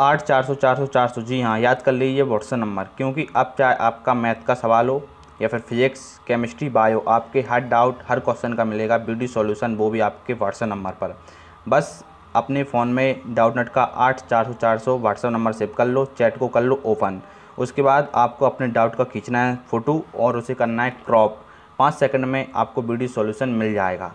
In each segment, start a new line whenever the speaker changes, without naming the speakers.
आठ चार सौ
चार सौ चार सौ जी हाँ याद कर लीजिए व्हाट्सएप नंबर क्योंकि अब चाहे आपका मैथ का सवाल हो या फिर फिजिक्स केमिस्ट्री बायो आपके हर डाउट हर क्वेश्चन का मिलेगा ब्यूटी सॉल्यूशन वो भी आपके व्हाट्सएप नंबर पर बस अपने फ़ोन में डाउट नट का आठ चार सौ चार सौ व्हाट्सएप नंबर सेव कर लो चैट को कर लो ओपन उसके बाद आपको अपने डाउट का खींचना है फ़ोटो और उसे करना है क्रॉप पाँच सेकंड में आपको वीडियो सोल्यूशन मिल जाएगा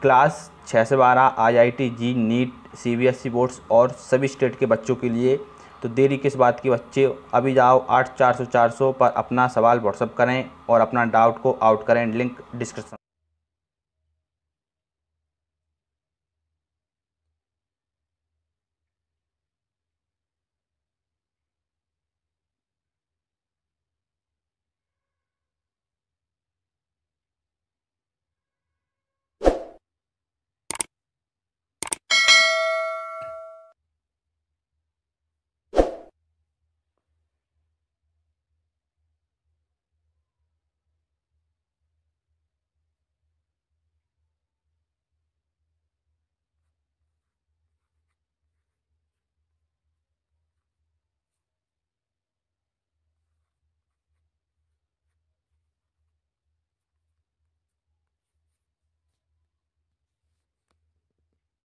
क्लास छः से बारह I T JEE NEET CBSE boards e और सभी स्टेट के बच्चों के लिए तो देरी किस बात की बच्चे अभी जाओ आठ चार सौ चार सौ पर अपना सवाल व्हाट्सअप करें और अपना डाउट को आउट करें लिंक डिस्क्रिप्शन